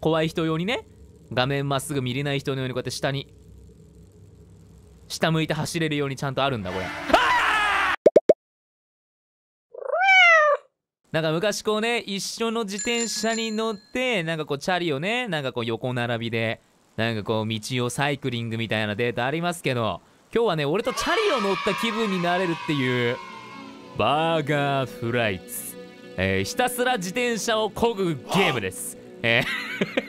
怖い人用にね画面まっすぐ見れない人のようにこうやって下に下向いて走れるようにちゃんとあるんだこれ なんか昔こうね一緒の自転車に乗ってなんかこうチャリをねなんかこう横並びでなんかこう道をサイクリングみたいなデータありますけど今日はね俺とチャリを乗った気分になれるっていうバーガーフライツ、えー、ひたすら自転車をこぐゲームですえー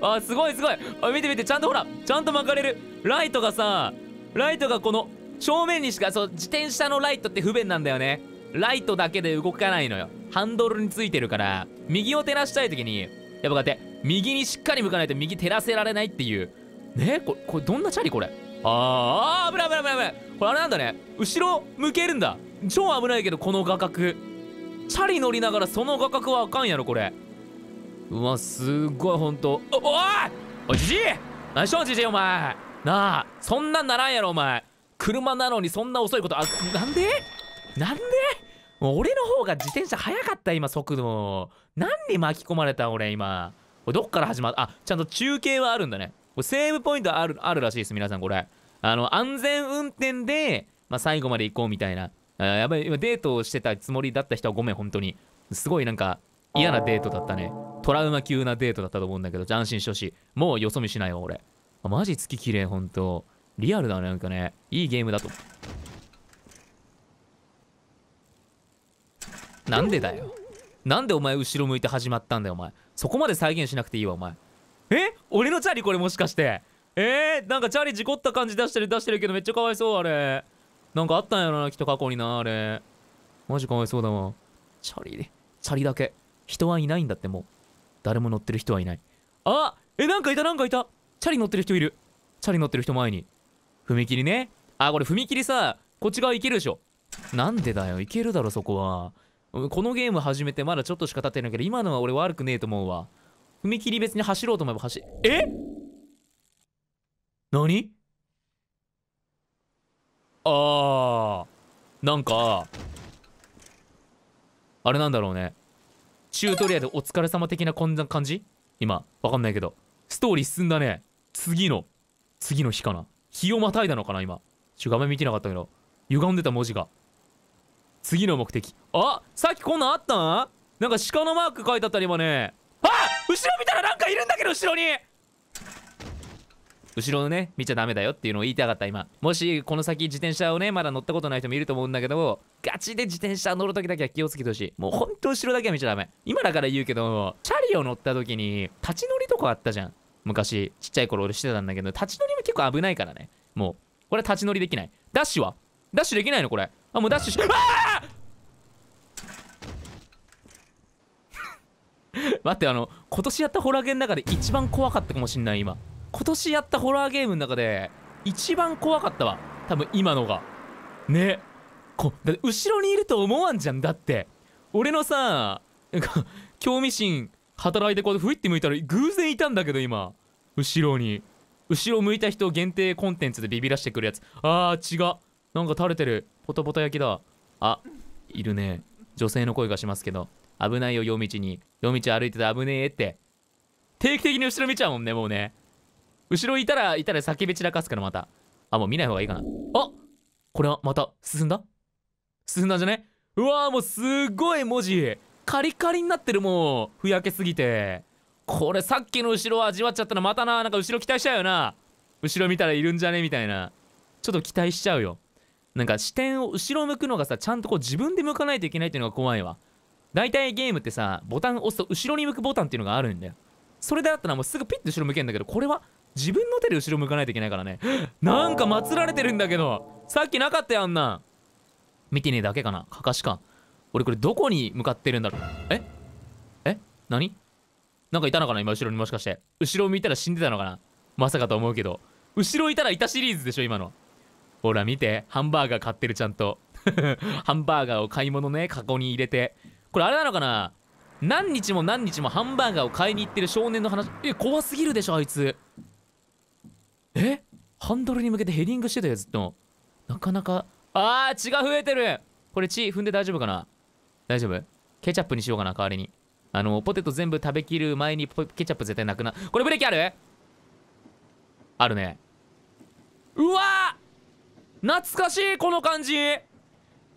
あすごいすごいあ見て見てちゃんとほらちゃんと巻かれるライトがさライトがこの正面にしかそう自転車のライトって不便なんだよねライトだけで動かないのよハンドルについてるから右を照らしたい時にやっぱこうやって右にしっかり向かないと右照らせられないっていうねこれこれどんなチャリこれあーあ危ない危ない危ないこれあれなんだね後ろ向けるんだ超危ないけどこの画角チャリ乗りながらその画角はあかんやろこれうわすごいほんとおおいおいじじい何しとう、じじいお前なあそんなんならんやろお前車なのにそんな遅いことあなんでなんで俺の方が自転車速かった今速度何に巻き込まれた俺今これどっから始まったあちゃんと中継はあるんだねこれセーブポイントあるあるらしいです皆さんこれあの安全運転で、まあ、最後まで行こうみたいなあやばい今デートをしてたつもりだった人はごめん本当にすごいなんか嫌なデートだったねトラウマ級なデートだったと思うんだけど、安心してほしい。もうよそ見しないわ、俺。マジ月綺麗、ほんと。リアルだね、なんかね。いいゲームだと。なんでだよ。なんでお前後ろ向いて始まったんだよ、お前。そこまで再現しなくていいわ、お前。え俺のチャリこれもしかして。えー、なんかチャリ事故った感じ出してる出してるけどめっちゃかわいそう、あれ。なんかあったんやろな、きっと過去にな、あれ。マジかわいそうだわ。チャリ、チャリだけ。人はいないんだってもう。誰も乗ってる人はいない。あえ、なんかいたなんかいたチャリ乗ってる人いる。チャリ乗ってる人前に。踏切ね。あ、これ踏切さ、こっち側行けるでしょ。なんでだよ。行けるだろ、そこは。このゲーム始めてまだちょっとしか経ってないけど、今のは俺悪くねえと思うわ。踏切別に走ろうと思えば走、え何あー。なんか、あれなんだろうね。チュートリアルお疲れ様的なこんな感じ今わかんないけどストーリー進んだね次の次の日かな日をまたいだのかな今ちょ画面見てなかったけど歪んでた文字が次の目的あさっきこんなんあったんなんか鹿のマーク書いてあったり今ねあ後ろ見たらなんかいるんだけど後ろに後ろのね見ちゃダメだよっていうのを言いたかった今もしこの先自転車をねまだ乗ったことない人もいると思うんだけどガチで自転車乗るときだけは気をつけてほしいもうほんと後ろだけは見ちゃダメ今だから言うけどチャリを乗った時に立ち乗りとかあったじゃん昔ちっちゃい頃俺してたんだけど立ち乗りも結構危ないからねもうこれ立ち乗りできないダッシュはダッシュできないのこれあもうダッシュしああ 待ってあの今年やったホラーゲンの中で一番怖かったかもしんない今今年やったホラーゲームの中で一番怖かったわ多分今のがねこだ後ろにいると思わんじゃんだって俺のさなんか興味心働いてこうやってふいって向いたら偶然いたんだけど今後ろに後ろ向いた人限定コンテンツでビビらしてくるやつあー違うなんか垂れてるポタポタ焼きだあいるね女性の声がしますけど危ないよ夜道に夜道歩いてて危ねえって定期的に後ろ見ちゃうもんねもうね後ろいたらいたら叫び散らかすからまたあもう見ない方がいいかなあこれはまた進んだ進んだんじゃねうわーもうすっごい文字カリカリになってるもうふやけすぎてこれさっきの後ろ味わっちゃったらまたななんか後ろ期待しちゃうよな後ろ見たらいるんじゃねみたいなちょっと期待しちゃうよなんか視点を後ろ向くのがさちゃんとこう自分で向かないといけないっていうのが怖いわ大体ゲームってさボタン押すと後ろに向くボタンっていうのがあるんだよそれであったらもうすぐピッと後ろ向けんだけどこれは自分の手で後ろ向かないといけないからね なんか祀られてるんだけどさっきなかったよあんな見てねえだけかなかかしか俺これどこに向かってるんだろうええ何なんかいたのかな今後ろにもしかして後ろ見たら死んでたのかなまさかと思うけど後ろいたらいたシリーズでしょ今のほら見てハンバーガー買ってるちゃんと ハンバーガーを買い物ねカゴに入れてこれあれなのかな何日も何日もハンバーガーを買いに行ってる少年の話え怖すぎるでしょあいつえハンドルに向けてヘディングしてたよ、ずっと。なかなか。あー、血が増えてるこれ血踏んで大丈夫かな大丈夫ケチャップにしようかな、代わりに。あの、ポテト全部食べきる前にケチャップ絶対なくな。これブレーキあるあるね。うわ懐かしいこの感じ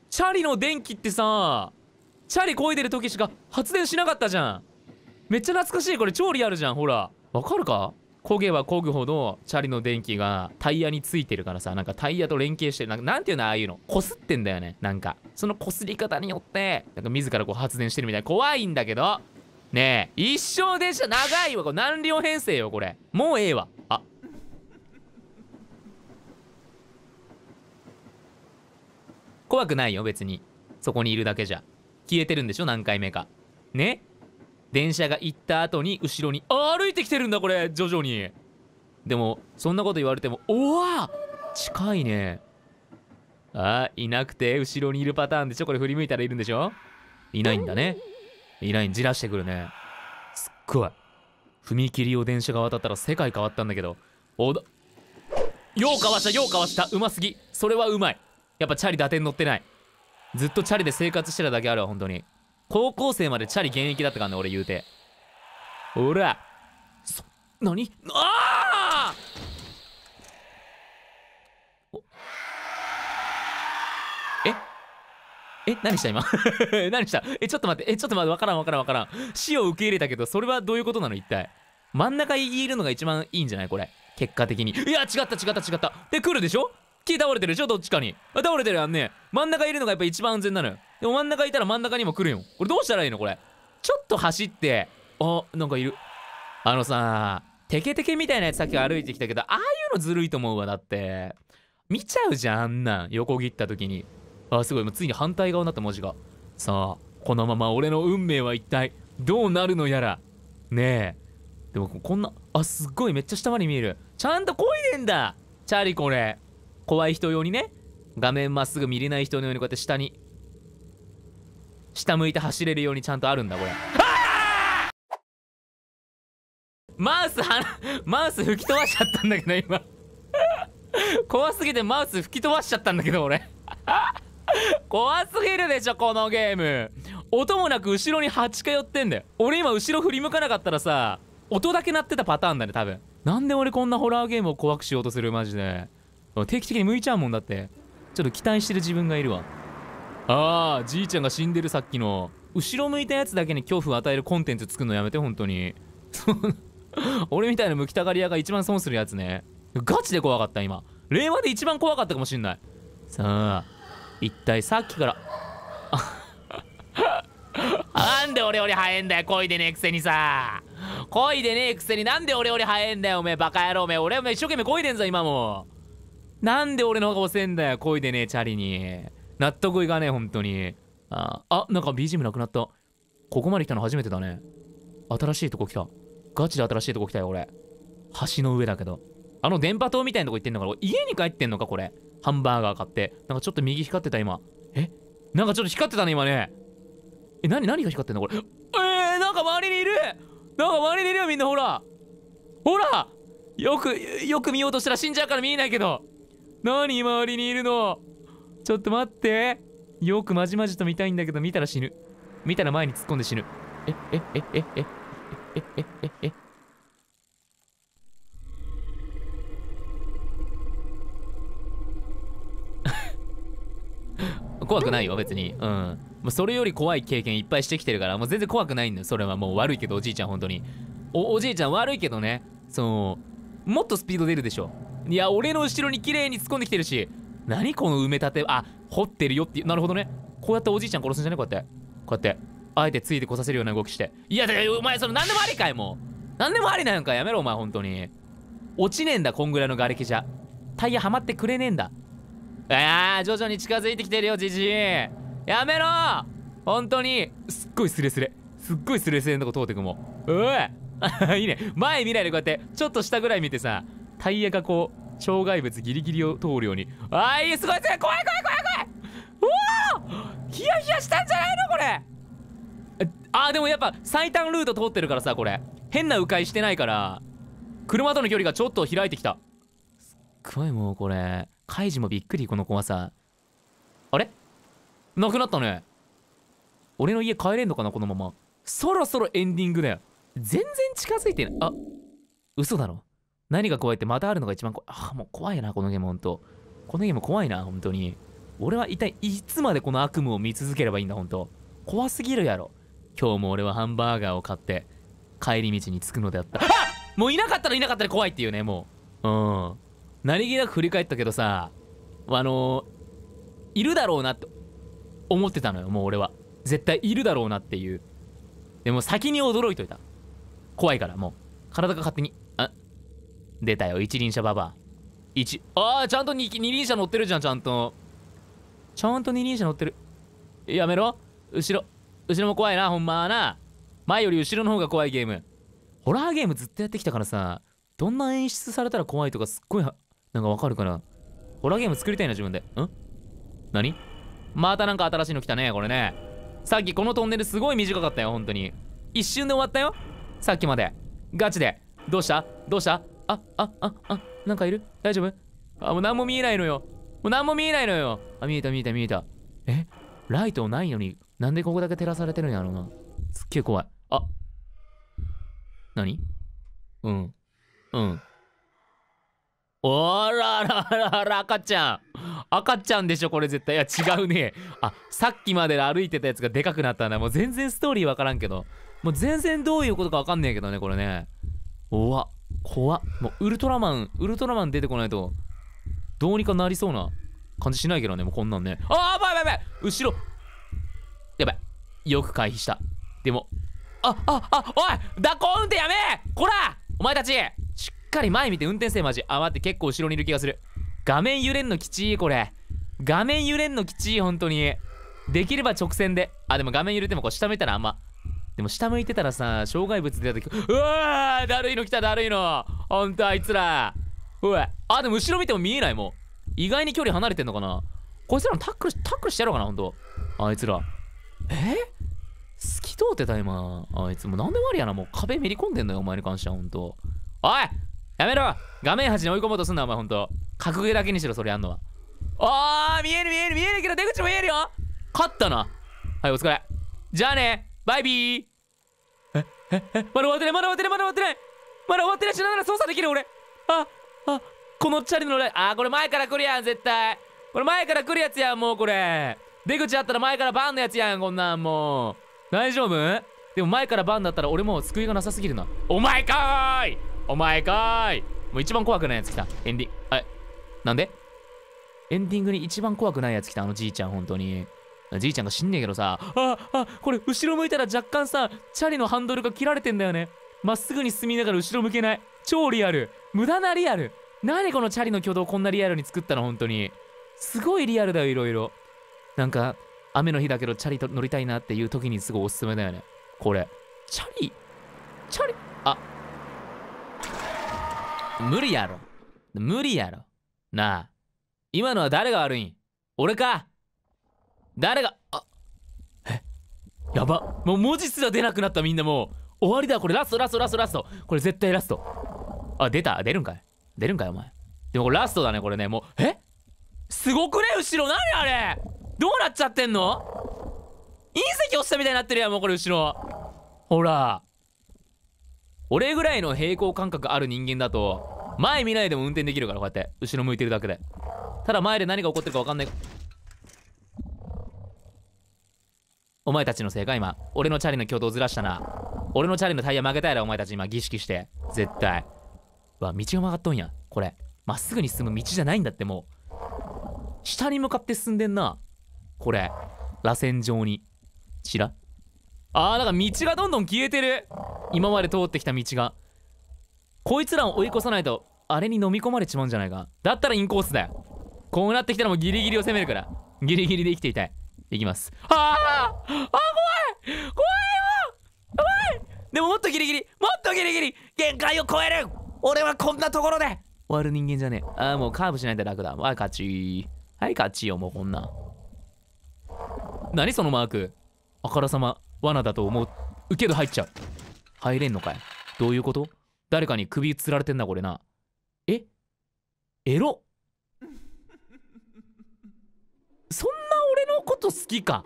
チャリの電気ってさ、チャリ漕いでる時しか発電しなかったじゃん。めっちゃ懐かしいこれ超リアルじゃん、ほら。わかるか焦げば焦ぐほどチャリの電気がタイヤについてるからさなんかタイヤと連携してるなんかなんていうのああいうのこすってんだよねなんかそのこすり方によってなんか自らこう発電してるみたいな怖いんだけどねえ一生電車長いわこれ何両編成よこれもうええわあ怖くないよ別にそこにいるだけじゃ消えてるんでしょ何回目かね電車が行った後に後ろに歩いてきてるんだこれ徐々にでもそんなこと言われてもおわ近いねあいなくて後ろにいるパターンでしょこれ振り向いたらいるんでしょいないんだねいないんじらしてくるねすっごい踏切を電車が渡ったら世界変わったんだけどおだようかわしたようかわしたうますぎそれはうまいやっぱチャリ打点乗ってないずっとチャリで生活してただけあるわ本当に高校生までチャリ現役だったからね、俺言うて。おらそ、なにああえ何した今 何したえ、ちょっと待って。え、ちょっと待って。わからんわからんわからん。死を受け入れたけど、それはどういうことなの一体。真ん中にいるのが一番いいんじゃないこれ。結果的に。いや、違った違った違った。で、来るでしょきり倒れてるでしょどっちかに。あ、倒れてるやんね。真ん中いるのがやっぱ一番安全なのよ。でも真ん中いたら真ん中にも来るよ。これどうしたらいいのこれ。ちょっと走って。あ、なんかいる。あのさ、テケテケみたいなやつさっき歩いてきたけど、ああいうのずるいと思うわ。だって。見ちゃうじゃん、あんなん。横切った時に。あ、すごい。もうついに反対側になった文字が。さあ、このまま俺の運命は一体どうなるのやら。ねえ。でもこんな、あ、すっごい。めっちゃ下まで見える。ちゃんと漕いでんだ。チャリこれ。怖い人用にね画面まっすぐ見れない人のようにこうやって下に下向いて走れるようにちゃんとあるんだこれマウスはマウス吹き飛ばしちゃったんだけど今怖すぎてマウス吹き飛ばしちゃったんだけど俺怖すぎるでしょこのゲーム音もなく後ろに8か寄ってんだよ俺今後ろ振り向かなかったらさ音だけ鳴ってたパターンだね多分なんで俺こんなホラーゲームを怖くしようとするマジで定期的に向いちゃうもんだってちょっと期待してる自分がいるわあーじいちゃんが死んでるさっきの後ろ向いたやつだけに恐怖を与えるコンテンツ作るのやめて本当に 俺みたいなむきたがり屋が一番損するやつねガチで怖かった今令和で一番怖かったかもしんないさあ一体さっきから なんで俺より早いんだよ恋でねえくせにさ恋でねえくせになんで俺より早いんだよおめえバカ野郎おめえ俺おめ一生懸命恋でんぞ今もなんで俺の方が遅いんだよ。こいでねえ、チャリに。納得いかねえ、本当に。あ、あ、なんか BGM なくなった。ここまで来たの初めてだね。新しいとこ来た。ガチで新しいとこ来たよ、俺。橋の上だけど。あの電波塔みたいなとこ行ってんのか家に帰ってんのか、これ。ハンバーガー買って。なんかちょっと右光ってた、今。えなんかちょっと光ってたね、今ね。え、なに、何が光ってんのこれ。えー、なんか周りにいるなんか周りにいるよ、みんな、ほら。ほらよく、よく見ようとしたら死んじゃうから見えないけど。何周りにいるのちょっと待ってよくまじまじと見たいんだけど見たら死ぬ見たら前に突っ込んで死ぬええええええええええ 怖くないよ別にうんもうそれより怖い経験いっぱいしてきてるからもう全然怖くないんだよそれはもう悪いけどおじいちゃん本当におおじいちゃん悪いけどねそのもっとスピード出るでしょいや俺の後ろに綺麗に突っ込んできてるし何この埋め立てあ掘ってるよってなるほどねこうやっておじいちゃん殺すんじゃねこうやってこうやってあえてついてこさせるような動きしていやお前その何でもありかいもう何でもありなんかやめろお前本当に落ちねえんだこんぐらいの瓦礫じゃタイヤはまってくれねえんだあー徐々に近づいてきてるよじじいやめろ本当にすっごいスレスレすっごいスレスレのとこ通ってくもんうえ いいね前見ないでこうやってちょっと下ぐらい見てさタイヤがこう障害物ギリギリを通るようにあーいいすごいすごい怖い怖い怖い怖いおおヒヤヒヤしたんじゃないのこれあーでもやっぱ最短ルート通ってるからさこれ変な迂回してないから車との距離がちょっと開いてきたすっごいもうこれカイジもびっくりこの怖さあれなくなったね俺の家帰れんのかなこのままそろそろエンディングだよ全然近づいてないあ嘘だろ何が怖いってまたあるのが一番怖い。ああ、もう怖いな、このゲーム、ほんと。このゲーム怖いな、本当に。俺は一体いつまでこの悪夢を見続ければいいんだ、本当怖すぎるやろ。今日も俺はハンバーガーを買って、帰り道に着くのであった。もういなかったらいなかったら怖いっていうね、もう。うん。何気なく振り返ったけどさ、あのー、いるだろうなって思ってたのよ、もう俺は。絶対いるだろうなっていう。でも先に驚いといた。怖いから、もう。体が勝手に出たよ一輪車ババア1ああちゃんと二輪車乗ってるじゃんちゃんとちゃんと二輪車乗ってるやめろ後ろ後ろも怖いなほんまはな前より後ろの方が怖いゲームホラーゲームずっとやってきたからさどんな演出されたら怖いとかすっごいなんかわかるかなホラーゲーム作りたいな自分でん何またなんか新しいの来たねこれねさっきこのトンネルすごい短かったよ本当に一瞬で終わったよさっきまでガチでどうしたどうしたあ、あ、あ、あ、なんかいる大丈夫あ、もう何も見えないのよ。もう何も見えないのよ。あ、見えた見えた見えた。えライトないのに、なんでここだけ照らされてるんやろうな。すっげえ怖い。あ。何うん。うん。おらららら、赤ちゃん。赤ちゃんでしょ、これ絶対。いや、違うね。あ、さっきまで歩いてたやつがでかくなったんだ。もう全然ストーリーわからんけど。もう全然どういうことかわかんねえけどね、これね。おわ。怖っもうウルトラマンウルトラマン出てこないとどうにかなりそうな感じしないけどねもうこんなんねああばいばいばい後ろやばいよく回避したでもあああおい蛇行運転やめこらお前たちしっかり前見て運転せマジあ待って結構後ろにいる気がする画面揺れんのきちいこれ画面揺れんのきちい本当にできれば直線であでも画面揺れてもこう下見たらあんまでも下向いてたらさ、障害物出た時、うわーだるいの来ただるいのほんとあいつらおいあ、でも後ろ見ても見えないもう。意外に距離離れてんのかなこいつらのタックル、タックルしてやろうかな、ほんと。あいつら。え透き通ってた今。あいつもう何でもありやな。もう壁めり込んでんのよ、お前に関しては、ほんと。おいやめろ画面端に追い込もうとすんな、お前ほんと。格ゲーだけにしろ、それやんのは。あー見える見える見えるけど出口も見えるよ勝ったな。はい、お疲れ。じゃあねバイビーえええまだ終わってないまだ終わってないまだ終わってないまだ終わってないしながら操作できる俺ああこのチャリのライあこれ前から来るやん絶対これ前から来るやつやんもうこれ出口あったら前からバンのやつやんこんなんもう大丈夫でも前からバンだったら俺もう救いがなさすぎるなお前かーいお前かーいもう一番怖くないやつ来たエンディあなんでエンディングに一番怖くないやつ来たあのじいちゃん本当にじいちゃんが死んねえけどさ、あ、あ、これ後ろ向いたら若干さ、チャリのハンドルが切られてんだよね。まっすぐに進みながら後ろ向けない。超リアル。無駄なリアル。何このチャリの挙動こんなリアルに作ったの本当に。すごいリアルだよ、いろいろ。なんか、雨の日だけどチャリと乗りたいなっていう時にすごいおすすめだよね。これ。チャリチャリあ。無理やろ。無理やろ。なあ。今のは誰が悪いん俺か誰があえやばもう文字すら出なくなったみんなもう終わりだこれラストラストラストラストこれ絶対ラストあ出た出るんかい出るんかいお前でもこれラストだねこれねもうえすごくね後ろ何あれどうなっちゃってんの隕石落ちたみたいになってるやんもうこれ後ろほら俺ぐらいの平行感覚ある人間だと前見ないでも運転できるからこうやって後ろ向いてるだけでただ前で何が起こってるか分かんないお前たちのせいか今俺のチャリの挙動ずらしたな俺のチャリのタイヤ曲げたやろお前たち今儀式して絶対わ道が曲がっとんやこれまっすぐに進む道じゃないんだってもう下に向かって進んでんなこれ螺旋状にちらあーなんか道がどんどん消えてる今まで通ってきた道がこいつらを追い越さないとあれに飲み込まれちまうんじゃないかだったらインコースだよこうなってきたらもうギリギリを攻めるからギリギリで生きていたいいきます。ああ怖い怖いよ怖いでももっとギリギリもっとギリギリ限界を超える俺はこんなところで終わる人間じゃねえ。ああ、もうカーブしないで楽だ。わ、勝ち。はい、勝ちよ、もうこんな。何そのマークあからさま、罠だと思う。受ける入っちゃう。入れんのかいどういうこと誰かに首吊られてんだこれな。えエロそんな俺のこと好きか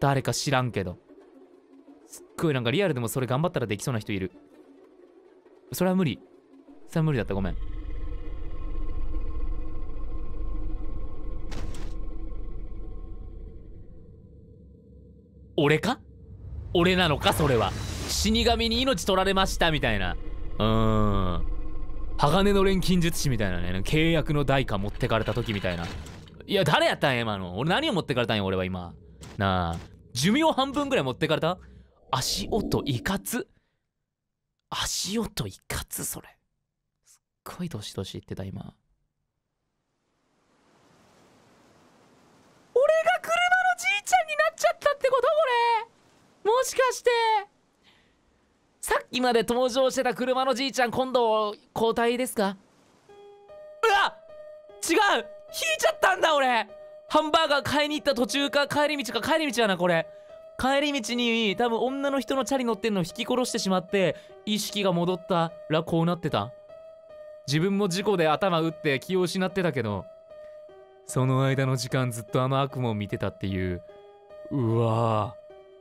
誰か知らんけど。すっごいなんかリアルでもそれ頑張ったらできそうな人いる。それは無理。それは無理だった。ごめん。俺か俺なのかそれは。死神に命取られましたみたいな。うーん。鋼の錬金術師みたいなね、契約の代価持ってかれた時みたいな。いや、誰やったんや、今の。俺何を持ってかれたんや、俺は今。なあ。寿命半分ぐらい持ってかれた足音いかつ。足音いかつ、それ。すっごい年し言ってた、今。俺が車のじいちゃんになっちゃったってことこれ。もしかして。さっきまで登場してた車のじいちゃん、今度、交代ですかうわ違う引いちゃったんだ俺ハンバーガー買いに行った途中か帰り道か帰り道やなこれ帰り道に多分女の人のチャリ乗ってんのを引き殺してしまって意識が戻ったらこうなってた自分も事故で頭打って気を失ってたけどその間の時間ずっとあの悪夢を見てたっていううわ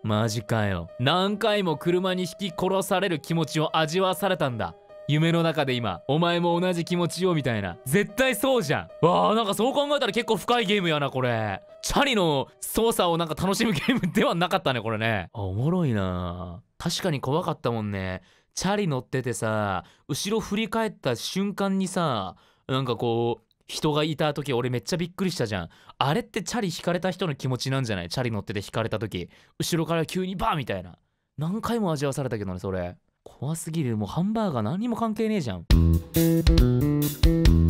ーマジかよ何回も車に引き殺される気持ちを味わわされたんだ夢の中で今お前も同じ気持ちよみたいな絶対そうじゃんわあなんかそう考えたら結構深いゲームやなこれチャリの操作をなんか楽しむゲームではなかったねこれねおもろいな確かに怖かったもんねチャリ乗っててさ後ろ振り返った瞬間にさなんかこう人がいた時俺めっちゃびっくりしたじゃんあれってチャリ引かれた人の気持ちなんじゃないチャリ乗ってて引かれた時後ろから急にバーみたいな何回も味わされたけどねそれ怖すぎるもうハンバーガー何も関係ねえじゃん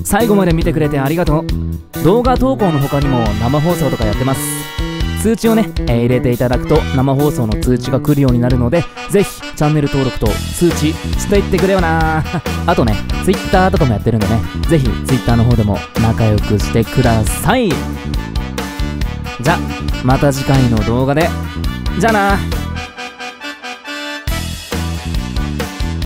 最後まで見てくれてありがとう動画投稿の他にも生放送とかやってます通知をね、えー、入れていただくと生放送の通知が来るようになるのでぜひチャンネル登録と通知していってくれよな あとね Twitter とかもやってるんでねぜひ Twitter の方でも仲良くしてくださいじゃまた次回の動画でじゃあな